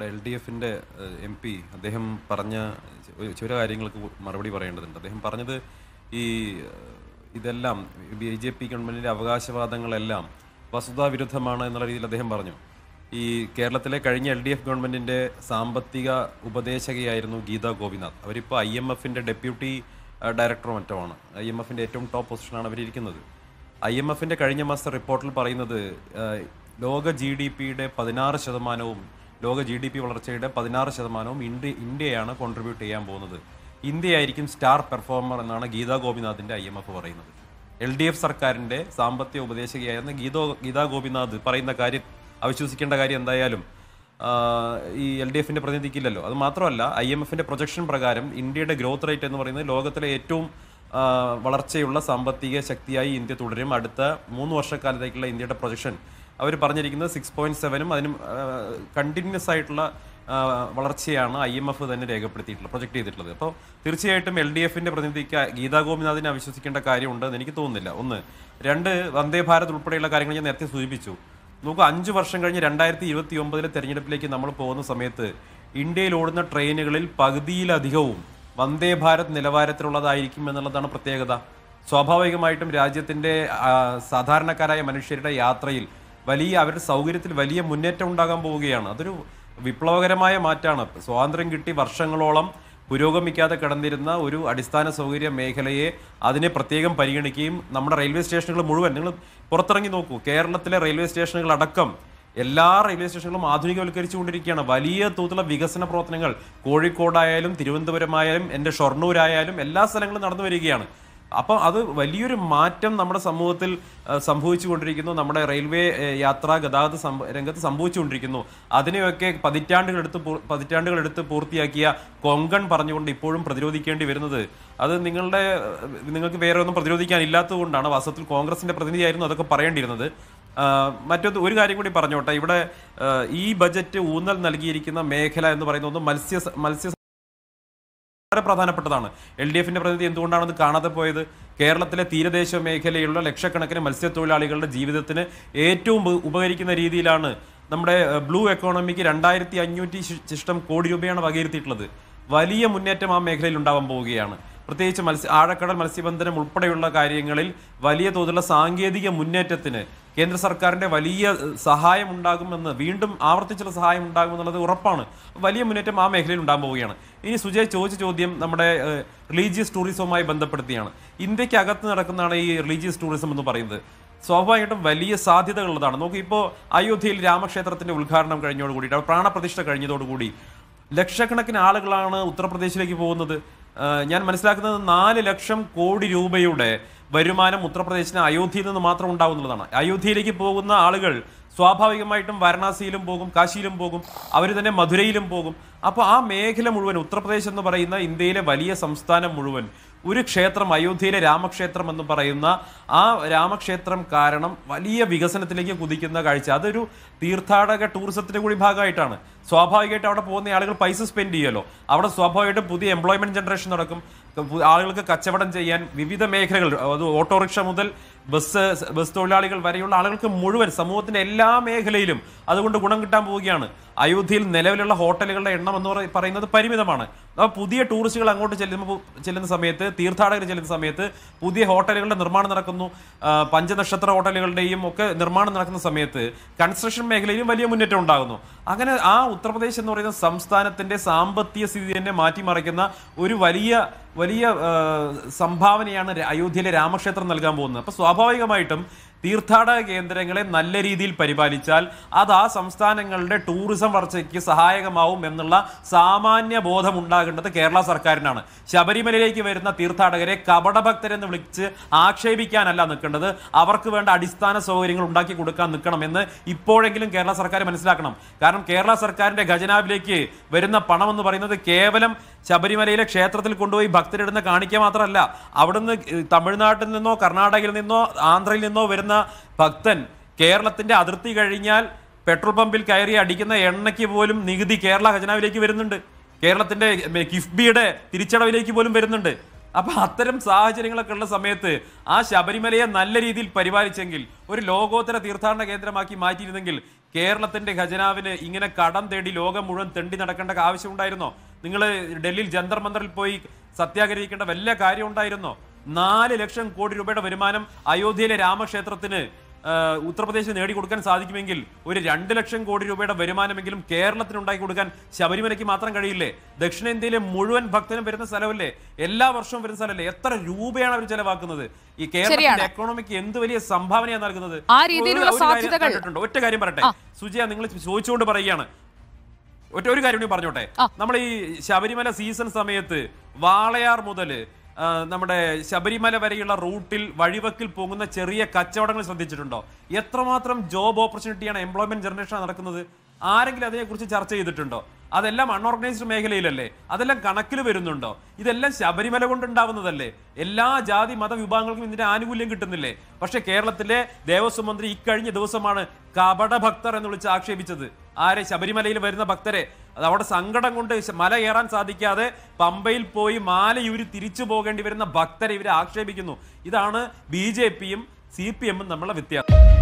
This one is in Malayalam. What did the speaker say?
നമ്മുടെ എൽ ഡി എഫിൻ്റെ എം പി അദ്ദേഹം പറഞ്ഞ ചില കാര്യങ്ങൾക്ക് മറുപടി പറയേണ്ടതുണ്ട് അദ്ദേഹം പറഞ്ഞത് ഈ ഇതെല്ലാം ബി ജെ പി ഗവൺമെൻറ്റിൻ്റെ അവകാശവാദങ്ങളെല്ലാം വസ്തുതാ വിരുദ്ധമാണ് എന്നുള്ള രീതിയിൽ അദ്ദേഹം പറഞ്ഞു ഈ കേരളത്തിലെ കഴിഞ്ഞ എൽ ഡി എഫ് ഗവൺമെൻറ്റിൻ്റെ സാമ്പത്തിക ഉപദേശകയായിരുന്നു ഗീത ഗോപിനാഥ് അവരിപ്പോൾ ഐ എം എഫിൻ്റെ ഡെപ്യൂട്ടി ഡയറക്ടറും മറ്റുമാണ് ഐ എം എഫിൻ്റെ ഏറ്റവും ടോപ്പ് പൊസിഷനാണ് അവരിയ്ക്കുന്നത് ഐ എം എഫിൻ്റെ കഴിഞ്ഞ മാസത്തെ റിപ്പോർട്ടിൽ പറയുന്നത് ലോക ജി ഡി പിയുടെ പതിനാറ് ശതമാനവും ലോക ജി ഡി പി വളർച്ചയുടെ പതിനാറ് ശതമാനവും ഇന്ത്യ ഇന്ത്യയാണ് കോൺട്രിബ്യൂട്ട് ചെയ്യാൻ പോകുന്നത് ഇന്ത്യയായിരിക്കും സ്റ്റാർ പെർഫോമർ എന്നാണ് ഗീതാ ഗോപിനാഥിന്റെ ഐ എം എഫ് പറയുന്നത് എൽ ഡി എഫ് സർക്കാരിന്റെ സാമ്പത്തിക ഉപദേശകയായിരുന്ന ഗീതോ ഗീതാ ഗോപിനാഥ് പറയുന്ന കാര്യം അവിശ്വസിക്കേണ്ട കാര്യം എന്തായാലും ഈ എൽ ഡി എഫിന്റെ പ്രതിനിധിക്കില്ലല്ലോ അത് മാത്രമല്ല ഐ എം എഫിന്റെ പ്രൊജക്ഷൻ പ്രകാരം ഇന്ത്യയുടെ ഗ്രോത്ത് റേറ്റ് എന്ന് പറയുന്നത് ലോകത്തിലെ ഏറ്റവും വളർച്ചയുള്ള സാമ്പത്തിക ശക്തിയായി ഇന്ത്യ തുടരും അടുത്ത മൂന്ന് വർഷക്കാലത്തേക്കുള്ള ഇന്ത്യയുടെ പ്രൊജക്ഷൻ അവർ പറഞ്ഞിരിക്കുന്നത് സിക്സ് പോയിന്റ് സെവനും അതിനും കണ്ടിന്യൂസ് ആയിട്ടുള്ള വളർച്ചയാണ് ഐ എം എഫ് തന്നെ രേഖപ്പെടുത്തിയിട്ടുള്ളത് പ്രൊജക്ട് ചെയ്തിട്ടുള്ളത് അപ്പോൾ തീർച്ചയായിട്ടും എൽ ഡി എഫിന്റെ പ്രതിനിധിക്ക് ഗീതാ ഗോപിനാഥിനെ അവിശ്വസിക്കേണ്ട എന്ന് എനിക്ക് തോന്നുന്നില്ല ഒന്ന് രണ്ട് വന്ദേ ഭാരത് ഉൾപ്പെടെയുള്ള കാര്യങ്ങൾ ഞാൻ നേരത്തെ സൂചിപ്പിച്ചു നമുക്ക് അഞ്ച് വർഷം കഴിഞ്ഞ് രണ്ടായിരത്തി ഇരുപത്തി ഒമ്പതിലെ തെരഞ്ഞെടുപ്പിലേക്ക് നമ്മൾ പോകുന്ന സമയത്ത് ഇന്ത്യയിൽ ഓടുന്ന ട്രെയിനുകളിൽ പകുതിയിലധികവും വന്ദേ ഭാരത് നിലവാരത്തിലുള്ളതായിരിക്കും എന്നുള്ളതാണ് പ്രത്യേകത സ്വാഭാവികമായിട്ടും രാജ്യത്തിന്റെ സാധാരണക്കാരായ മനുഷ്യരുടെ യാത്രയിൽ വലിയ അവരുടെ സൗകര്യത്തിൽ വലിയ മുന്നേറ്റം ഉണ്ടാകാൻ പോവുകയാണ് അതൊരു വിപ്ലവകരമായ മാറ്റാണ് സ്വാതന്ത്ര്യം കിട്ടി വർഷങ്ങളോളം പുരോഗമിക്കാതെ കിടന്നിരുന്ന ഒരു അടിസ്ഥാന സൗകര്യ മേഖലയെ അതിനെ പ്രത്യേകം പരിഗണിക്കുകയും നമ്മുടെ റെയിൽവേ സ്റ്റേഷനുകൾ മുഴുവൻ നിങ്ങൾ പുറത്തിറങ്ങി നോക്കൂ കേരളത്തിലെ റെയിൽവേ സ്റ്റേഷനുകൾ അടക്കം എല്ലാ റെയിൽവേ സ്റ്റേഷനുകളും ആധുനികവൽക്കരിച്ചുകൊണ്ടിരിക്കുകയാണ് വലിയ തോതിലുള്ള വികസന പ്രവർത്തനങ്ങൾ കോഴിക്കോടായാലും തിരുവനന്തപുരമായാലും എൻ്റെ ഷൊർണൂരായാലും എല്ലാ സ്ഥലങ്ങളും നടന്നു വരികയാണ് അപ്പം അത് വലിയൊരു മാറ്റം നമ്മുടെ സമൂഹത്തിൽ സംഭവിച്ചുകൊണ്ടിരിക്കുന്നു നമ്മുടെ റെയിൽവേ യാത്രാ ഗതാഗത രംഗത്ത് സംഭവിച്ചുകൊണ്ടിരിക്കുന്നു അതിനെയൊക്കെ പതിറ്റാണ്ടുകളെടുത്ത് പതിറ്റാണ്ടുകളെടുത്ത് പൂർത്തിയാക്കിയ കൊങ്കൺ പറഞ്ഞുകൊണ്ട് ഇപ്പോഴും പ്രതിരോധിക്കേണ്ടി വരുന്നത് അത് നിങ്ങളുടെ നിങ്ങൾക്ക് വേറെ ഒന്നും കൊണ്ടാണ് വാസ്തവത്തിൽ കോൺഗ്രസിന്റെ പ്രതിനിധിയായിരുന്നു അതൊക്കെ പറയേണ്ടിയിരുന്നത് മറ്റൊന്ന് ഒരു കാര്യം കൂടി പറഞ്ഞോട്ടെ ഇവിടെ ഈ ബജറ്റ് ഊന്നൽ നൽകിയിരിക്കുന്ന മേഖല എന്ന് പറയുന്ന ഒന്ന് മത്സ്യ മത്സ്യ വളരെ പ്രധാനപ്പെട്ടതാണ് എൽ ഡി എഫിന്റെ പ്രതിനിധി എന്തുകൊണ്ടാണ് കാണാതെ പോയത് കേരളത്തിലെ തീരദേശ മേഖലയിലുള്ള ലക്ഷക്കണക്കിന് മത്സ്യത്തൊഴിലാളികളുടെ ജീവിതത്തിന് ഏറ്റവും ഉപകരിക്കുന്ന രീതിയിലാണ് നമ്മുടെ ബ്ലൂ എക്കോണമിക്ക് രണ്ടായിരത്തി അഞ്ഞൂറ്റി ശിഷ്ടം കോടി രൂപയാണ് വകയിരുത്തിയിട്ടുള്ളത് വലിയ മുന്നേറ്റം ആ മേഖലയിൽ ഉണ്ടാവാൻ പോവുകയാണ് പ്രത്യേകിച്ച് മത്സ്യ ആഴക്കടൽ മത്സ്യബന്ധനം ഉൾപ്പെടെയുള്ള കാര്യങ്ങളിൽ വലിയ തോതിലുള്ള സാങ്കേതിക മുന്നേറ്റത്തിന് കേന്ദ്ര സർക്കാരിന്റെ വലിയ സഹായം ഉണ്ടാകുമെന്ന് വീണ്ടും ആവർത്തിച്ചുള്ള സഹായം ഉണ്ടാകുമെന്നുള്ളത് ഉറപ്പാണ് വലിയ മുന്നേറ്റം ആ മേഖലയിൽ ഉണ്ടാകാൻ പോവുകയാണ് ഇനി സുജയ് ചോദിച്ച ചോദ്യം നമ്മുടെ റിലീജിയസ് ടൂറിസവുമായി ബന്ധപ്പെടുത്തിയാണ് ഇന്ത്യക്കകത്ത് നടക്കുന്നതാണ് ഈ റിലീജിയസ് ടൂറിസം എന്ന് പറയുന്നത് സ്വാഭാവികമായിട്ടും വലിയ സാധ്യതകളുള്ളതാണ് ഇപ്പോൾ അയോധ്യയിൽ രാമക്ഷേത്രത്തിന്റെ ഉദ്ഘാടനം കഴിഞ്ഞോടുകൂടി പ്രാണപ്രതിഷ്ഠ കഴിഞ്ഞതോടുകൂടി ലക്ഷക്കണക്കിന് ആളുകളാണ് ഉത്തർപ്രദേശിലേക്ക് പോകുന്നത് ഞാൻ മനസ്സിലാക്കുന്നത് നാല് ലക്ഷം കോടി രൂപയുടെ വരുമാനം ഉത്തർപ്രദേശിന് അയോധ്യയിൽ നിന്ന് മാത്രം ഉണ്ടാവുന്നതാണ് അയോധ്യയിലേക്ക് പോകുന്ന ആളുകൾ സ്വാഭാവികമായിട്ടും വാരണാസിയിലും പോകും കാശിയിലും പോകും അവർ തന്നെ മധുരയിലും പോകും അപ്പോൾ ആ മേഖല മുഴുവൻ ഉത്തർപ്രദേശ് എന്ന് പറയുന്ന ഇന്ത്യയിലെ വലിയ സംസ്ഥാനം മുഴുവൻ ഒരു ക്ഷേത്രം അയോധ്യയിലെ രാമക്ഷേത്രം എന്ന് പറയുന്ന ആ രാമക്ഷേത്രം കാരണം വലിയ വികസനത്തിലേക്ക് കുതിക്കുന്ന കാഴ്ച അതൊരു തീർത്ഥാടക ടൂറിസത്തിൻ്റെ കൂടി ഭാഗമായിട്ടാണ് സ്വാഭാവികമായിട്ട് അവിടെ പോകുന്ന ആളുകൾ പൈസ സ്പെൻഡ് ചെയ്യുമല്ലോ അവിടെ സ്വാഭാവികമായിട്ടും പുതിയ എംപ്ലോയ്മെൻറ്റ് ജനറേഷൻ നടക്കും ആളുകൾക്ക് കച്ചവടം ചെയ്യാൻ വിവിധ മേഖലകൾ അത് ഓട്ടോറിക്ഷ മുതൽ ബസ് ബസ് തൊഴിലാളികൾ വരെയുള്ള ആളുകൾക്ക് മുഴുവൻ സമൂഹത്തിൻ്റെ എല്ലാ മേഖലയിലും അതുകൊണ്ട് ഗുണം കിട്ടാൻ പോവുകയാണ് അയോധ്യയിൽ നിലവിലുള്ള ഹോട്ടലുകളുടെ എണ്ണം എന്ന് പറയുന്നത് പരിമിതമാണ് അപ്പോൾ പുതിയ ടൂറിസ്റ്റുകൾ അങ്ങോട്ട് ചെല്ലുമ്പോൾ ചെല്ലുന്ന സമയത്ത് തീർത്ഥാടകർ ചെല്ലുന്ന സമയത്ത് പുതിയ ഹോട്ടലുകളുടെ നിർമ്മാണം നടക്കുന്നു പഞ്ചനക്ഷത്ര ഹോട്ടലുകളുടെയും ഒക്കെ നിർമ്മാണം നടക്കുന്ന സമയത്ത് കൺസ്ട്രക്ഷൻ മേഖലയിലും വലിയ മുന്നേറ്റം ഉണ്ടാകുന്നു അങ്ങനെ ആ ഉത്തർപ്രദേശ് എന്ന് പറയുന്ന സംസ്ഥാനത്തിന്റെ സാമ്പത്തിക സ്ഥിതി തന്നെ മാറ്റിമറിക്കുന്ന ഒരു വലിയ വലിയ സംഭാവനയാണ് അയോധ്യയിലെ രാമക്ഷേത്രം നൽകാൻ പോകുന്നത് അപ്പോൾ സ്വാഭാവികമായിട്ടും തീർത്ഥാടക കേന്ദ്രങ്ങളെ നല്ല രീതിയിൽ പരിപാലിച്ചാൽ അത് ആ സംസ്ഥാനങ്ങളുടെ ടൂറിസം വളർച്ചയ്ക്ക് സഹായകമാവും എന്നുള്ള സാമാന്യ ബോധമുണ്ടാകും ഉണ്ടാകേണ്ടത് കേരള സർക്കാരിനാണ് ശബരിമലയിലേക്ക് വരുന്ന തീർത്ഥാടകരെ കപടഭക്തരെന്ന് വിളിച്ച് ആക്ഷേപിക്കാനല്ല നിൽക്കേണ്ടത് അവർക്ക് വേണ്ട അടിസ്ഥാന സൗകര്യങ്ങൾ ഉണ്ടാക്കി കൊടുക്കാൻ നിൽക്കണം എന്ന് ഇപ്പോഴെങ്കിലും കേരള സർക്കാർ മനസ്സിലാക്കണം കാരണം കേരള സർക്കാരിന്റെ ഖജനാവിലേക്ക് വരുന്ന പണം എന്ന് പറയുന്നത് കേവലം ശബരിമലയിലെ ക്ഷേത്രത്തിൽ കൊണ്ടുപോയി ഭക്തരിടുന്ന കാണിക്ക മാത്രമല്ല അവിടുന്ന് തമിഴ്നാട്ടിൽ നിന്നോ കർണാടകയിൽ നിന്നോ ആന്ധ്രയിൽ നിന്നോ വരുന്ന ഭക്തൻ കേരളത്തിന്റെ അതിർത്തി കഴിഞ്ഞാൽ പെട്രോൾ പമ്പിൽ കയറി അടിക്കുന്ന എണ്ണയ്ക്ക് പോലും നികുതി കേരള ഖജനാവിലേക്ക് വരുന്നുണ്ട് കേരളത്തിന്റെ കിഫ്ബിയുടെ തിരിച്ചടവിലേക്ക് പോലും വരുന്നുണ്ട് അപ്പൊ അത്തരം സാഹചര്യങ്ങളൊക്കെ ഉള്ള സമയത്ത് ആ ശബരിമലയെ നല്ല രീതിയിൽ പരിപാലിച്ചെങ്കിൽ ഒരു ലോകോത്തര തീർത്ഥാടന കേന്ദ്രമാക്കി മാറ്റിയിരുന്നെങ്കിൽ കേരളത്തിന്റെ ഖജനാവിന് ഇങ്ങനെ കടം തേടി ലോകം മുഴുവൻ തെണ്ടി നടക്കേണ്ട ആവശ്യമുണ്ടായിരുന്നോ നിങ്ങൾ ഡൽഹിയിൽ ജന്തർ മന്ദറിൽ പോയി സത്യാഗ്രഹിക്കേണ്ട വല്ല കാര്യം ഉണ്ടായിരുന്നോ നാല് ലക്ഷം കോടി രൂപയുടെ വരുമാനം അയോധ്യയിലെ രാമക്ഷേത്രത്തിന് ഉത്തർപ്രദേശ് നേടിക്കൊടുക്കാൻ സാധിക്കുമെങ്കിൽ ഒരു രണ്ട് ലക്ഷം കോടി രൂപയുടെ വരുമാനമെങ്കിലും കേരളത്തിന് ഉണ്ടാക്കി കൊടുക്കാൻ ശബരിമലയ്ക്ക് മാത്രം കഴിയില്ലേ ദക്ഷിണേന്ത്യയിലെ മുഴുവൻ ഭക്തനും വരുന്ന സ്ഥലമല്ലേ എല്ലാ വർഷവും വരുന്ന സ്ഥലമല്ലേ എത്ര രൂപയാണ് അവർ ചെലവാക്കുന്നത് ഈ കേരളത്തിന്റെ എക്കോണമിക്ക് എന്ത് വലിയ സംഭാവനയാണ് നൽകുന്നത് കണ്ടിട്ടുണ്ട് ഒറ്റ കാര്യം പറയട്ടെ സുജിയ നിങ്ങൾ ചോദിച്ചുകൊണ്ട് പറയുകയാണ് ഒറ്റ ഒരു കാര്യം പറഞ്ഞോട്ടെ നമ്മൾ ഈ ശബരിമല സീസൺ സമയത്ത് വാളയാർ മുതൽ നമ്മുടെ ശബരിമല വരെയുള്ള റൂട്ടിൽ വഴിവക്കിൽ പോകുന്ന ചെറിയ കച്ചവടങ്ങൾ ശ്രദ്ധിച്ചിട്ടുണ്ടോ എത്രമാത്രം ജോബ് ഓപ്പർച്യൂണിറ്റിയാണ് എംപ്ലോയ്മെന്റ് ജനറേഷൻ നടക്കുന്നത് ആരെങ്കിലും അതിനെക്കുറിച്ച് ചർച്ച ചെയ്തിട്ടുണ്ടോ അതെല്ലാം അൺഓർഗനൈസ്ഡ് മേഖലയിലല്ലേ അതെല്ലാം കണക്കിൽ വരുന്നുണ്ടോ ഇതെല്ലാം ശബരിമല കൊണ്ടുണ്ടാവുന്നതല്ലേ എല്ലാ ജാതി വിഭാഗങ്ങൾക്കും ഇതിന്റെ ആനുകൂല്യം കിട്ടുന്നില്ലേ പക്ഷെ കേരളത്തിലെ ദേവസ്വം മന്ത്രി ഇക്കഴിഞ്ഞ ദിവസമാണ് കപട ഭക്തർ എന്ന് വിളിച്ച് ആക്ഷേപിച്ചത് ആരെ ശബരിമലയിൽ വരുന്ന ഭക്തരെ അത് അവിടെ സങ്കടം കൊണ്ട് മല കയറാൻ സാധിക്കാതെ പമ്പയിൽ പോയി മാലയൂരി തിരിച്ചു പോകേണ്ടി വരുന്ന ഭക്തരെ ഇവരെ ആക്ഷേപിക്കുന്നു ഇതാണ് ബി ജെ പിയും സി പി എമ്മും തമ്മിലുള്ള വ്യത്യാസം